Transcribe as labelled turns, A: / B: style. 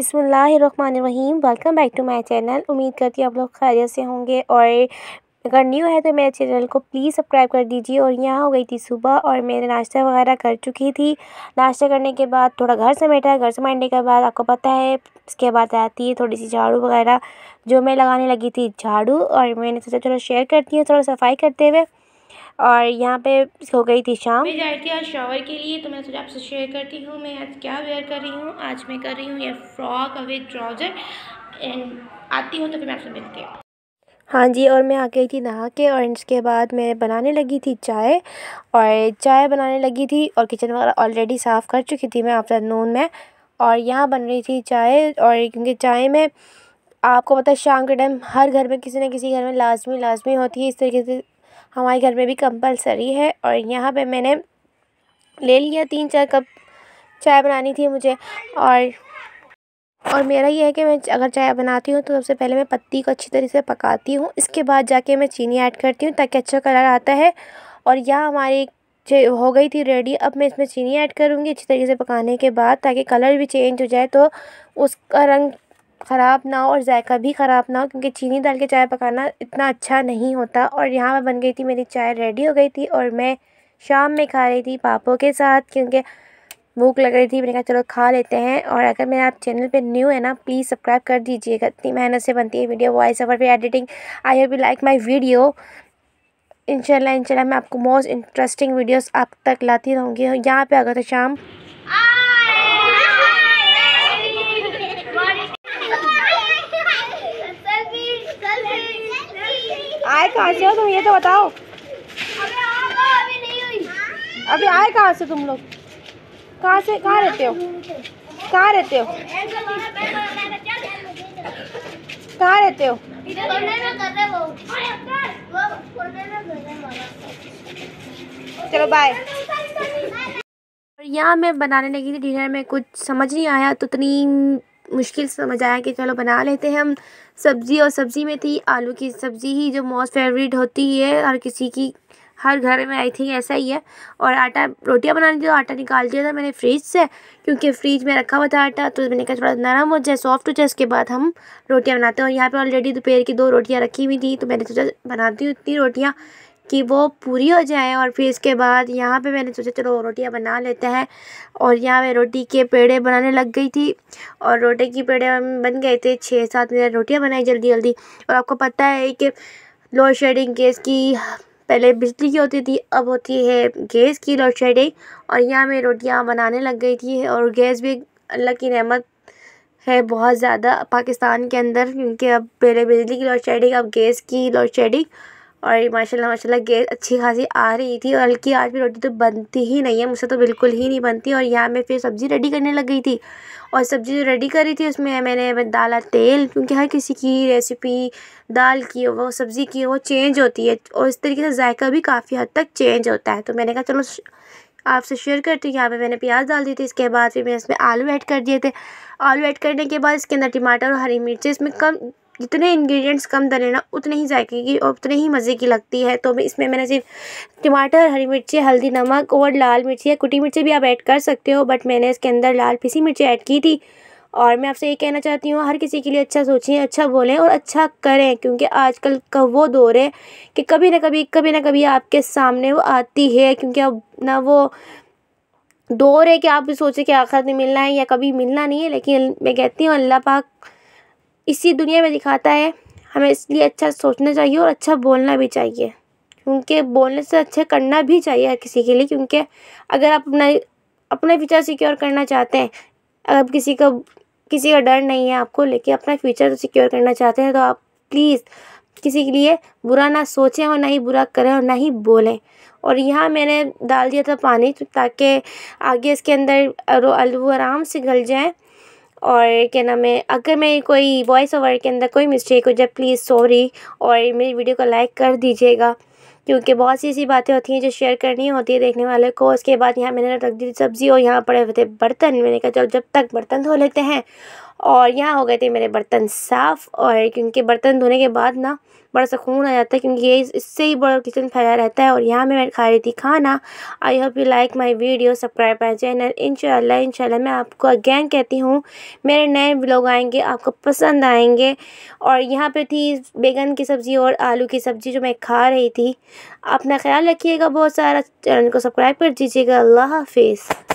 A: बिसमीम welcome back to my channel उम्मीद करती हूँ आप लोग खैरियत से होंगे और अगर न्यू है तो मेरे चैनल को प्लीज़ सब्सक्राइब कर दीजिए और यहाँ हो गई थी सुबह और मैंने नाश्ता वगैरह कर चुकी थी नाश्ता करने के बाद थोड़ा घर समेटा घर समेटने के बाद आपको पता है इसके बाद आती है थोड़ी सी झाड़ू वगैरह जो मैं लगाने लगी थी झाड़ू और मैंने सोचा चलो शेयर करती हूँ थोड़ा सफाई करते हुए और यहाँ पे हो गई थी शाम मैं जा रही थी आज शावर के लिए तो मैं सोचा आपसे शेयर करती हूँ मैं आज क्या वेयर कर रही हूँ आज मैं कर रही हूँ ये फ्रॉक और विद ट्राउज़र एंड आती हूँ तो फिर मैं आपसे मिलती हूँ हाँ जी और मैं आ गई थी नहा के और इसके बाद मैं बनाने लगी थी चाय और चाय बनाने लगी थी और किचन वगैरह ऑलरेडी साफ़ कर चुकी थी मैं आफ्टरनून में और यहाँ बन रही थी चाय और क्योंकि चाय में आपको पता है शाम के टाइम हर घर में किसी न किसी घर में लाजमी लाजमी होती है इस तरीके से हमारे घर में भी कंपलसरी है और यहाँ पे मैंने ले लिया तीन चार कप चाय बनानी थी मुझे और और मेरा ये है कि मैं अगर चाय बनाती हूँ तो सबसे पहले मैं पत्ती को अच्छी तरीके से पकाती हूँ इसके बाद जाके मैं चीनी ऐड करती हूँ ताकि अच्छा कलर आता है और यह हमारी हो गई थी रेडी अब मैं इसमें चीनी ऐड करूँगी अच्छी तरीके से पकाने के बाद ताकि कलर भी चेंज हो जाए तो उसका रंग ख़राब ना हो और ज़ायक़ा भी ख़राब ना हो क्योंकि चीनी डाल के चाय पकाना इतना अच्छा नहीं होता और यहाँ पर बन गई थी मेरी चाय रेडी हो गई थी और मैं शाम में खा रही थी पापों के साथ क्योंकि भूख लग रही थी मैंने कहा चलो खा लेते हैं और अगर मेरे आप चैनल पे न्यू है ना प्लीज़ सब्सक्राइब कर दीजिएगा इतनी मेहनत से बनती है वीडियो वॉइस ओवर भी editing I hope you like my video इंशाल्लाह इंशाल्लाह मैं आपको मोस्ट इंटरेस्टिंग वीडियोस आप तक लाती रहूँगी यहाँ पे आ तो शाम आए कहाँ से हो तुम ये तो बताओ अभी आए कहाँ से तुम लोग कहाँ से कहाँ रहते हो कहाँ रहते हो कहाँ रहते हो चलो बाय यहाँ मैं बनाने लगी थी डिनर में कुछ समझ नहीं आया तो इतनी मुश्किल समझ आया कि चलो बना लेते हैं हम सब्ज़ी और सब्ज़ी में थी आलू की सब्ज़ी ही जो मोस्ट फेवरेट होती है हर किसी की हर घर में आई थिंक ऐसा ही है और आटा रोटियां बनानी थी तो आटा निकाल दिया था मैंने फ्रिज से क्योंकि फ्रिज में रखा हुआ था आटा तो मैंने कहा थोड़ा नरम हो जाए सॉफ्ट हो जाए उसके बाद हम रोटियां बनाते हैं और यहाँ पे ऑलरेडी दोपहर की दो रोटियां रखी हुई थी तो मैंने सोचा बनाती हूँ इतनी रोटियाँ कि वो पूरी हो जाए और फिर इसके बाद यहाँ पे मैंने सोचा चलो रोटियाँ बना लेते हैं और यहाँ पे रोटी के पेड़े बनाने लग गई थी और रोटी की पेड़े बन गए थे छः सात मैंने रोटियाँ बनाई जल्दी जल्दी और आपको पता है कि लोड शेडिंग गैस की पहले बिजली की होती थी अब होती है गैस की लोड शेडिंग और यहाँ मैं रोटियाँ बनाने लग गई थी और गैस भी अल्लाह की नमत है बहुत ज़्यादा पाकिस्तान के अंदर क्योंकि अब पहले बिजली की लोड शेडिंग अब गैस की लोड शेडिंग और माशाल्लाह माशाल्लाह गैस अच्छी खासी आ रही थी और हल्की आज भी रोटी तो बनती ही नहीं है मुझसे तो बिल्कुल ही नहीं बनती और यहाँ मैं फिर सब्ज़ी रेडी करने लग गई थी और सब्ज़ी जो रेडी करी थी उसमें मैंने डाला तेल क्योंकि हर किसी की रेसिपी दाल की वो सब्ज़ी की वो चेंज होती है और इस तरीके से जायका भी काफ़ी हद तक चेंज होता है तो मैंने कहा चलो आपसे शेयर करती हूँ यहाँ पे मैंने प्याज डाल दी थी इसके बाद फिर मैंने इसमें आलू ऐड कर दिए थे आलू ऐड करने के बाद इसके अंदर टमाटर और हरी मिर्ची इसमें कम जितने इंग्रेडिएंट्स कम डाले ना उतने ही जायके की और उतने ही मज़े की लगती है तो इसमें मैंने सिर्फ टमाटर हरी मिर्ची हल्दी नमक और लाल मिर्ची या कुटी मिर्ची भी आप ऐड कर सकते हो बट मैंने इसके अंदर लाल पिसी मिर्ची ऐड की थी और मैं आपसे ये कहना चाहती हूँ हर किसी के लिए अच्छा सोचें अच्छा बोलें और अच्छा करें क्योंकि आजकल का वो दौर है कि कभी ना कभी कभी ना कभी आपके सामने वो आती है क्योंकि अब ना वो दौर है कि आप भी सोचें कि आखिर में मिलना है या कभी मिलना नहीं है लेकिन मैं कहती हूँ अल्लाह पाक इसी दुनिया में दिखाता है हमें इसलिए अच्छा सोचना चाहिए और अच्छा बोलना भी चाहिए क्योंकि बोलने से अच्छा करना भी चाहिए किसी के लिए क्योंकि अगर आप अपना अपना फ्यूचर सिक्योर करना चाहते हैं अगर किसी का किसी का डर नहीं है आपको लेकिन अपना फ्यूचर सिक्योर करना चाहते हैं तो आप प्लीज़ किसी के लिए बुरा ना सोचें और ना ही बुरा करें और ना ही बोलें और यहाँ मैंने डाल दिया था पानी तो ताकि आगे इसके अंदर आलू आराम से गल जाएँ और क्या नाम है अगर मेरी कोई वॉइस ओवर के अंदर कोई मिस्टेक हो जाए प्लीज़ सॉरी और मेरी वीडियो को लाइक कर दीजिएगा क्योंकि बहुत सी ऐसी बातें होती हैं जो शेयर करनी होती है देखने वाले को उसके बाद यहाँ मैंने रख दी सब्ज़ी और यहाँ पड़े हुए थे बर्तन मैंने कहा चलो जब तक बर्तन धो लेते हैं और यहाँ हो गए थे मेरे बर्तन साफ़ और क्योंकि बर्तन धोने के बाद ना बड़ा सुकून आ जाता है क्योंकि ये इससे ही बड़ा किचन फैला रहता है और यहाँ में मैं खा रही थी खाना I hope you like my video subscribe my channel इन इनशाला मैं आपको अगेन कहती हूँ मेरे नए ब्लॉग आएंगे आपको पसंद आएंगे और यहाँ पे थी बैगन की सब्ज़ी और आलू की सब्ज़ी जो मैं खा रही थी अपना ख्याल रखिएगा बहुत सारा चैनल को सब्सक्राइब कर दीजिएगा अल्लाह हाफिज़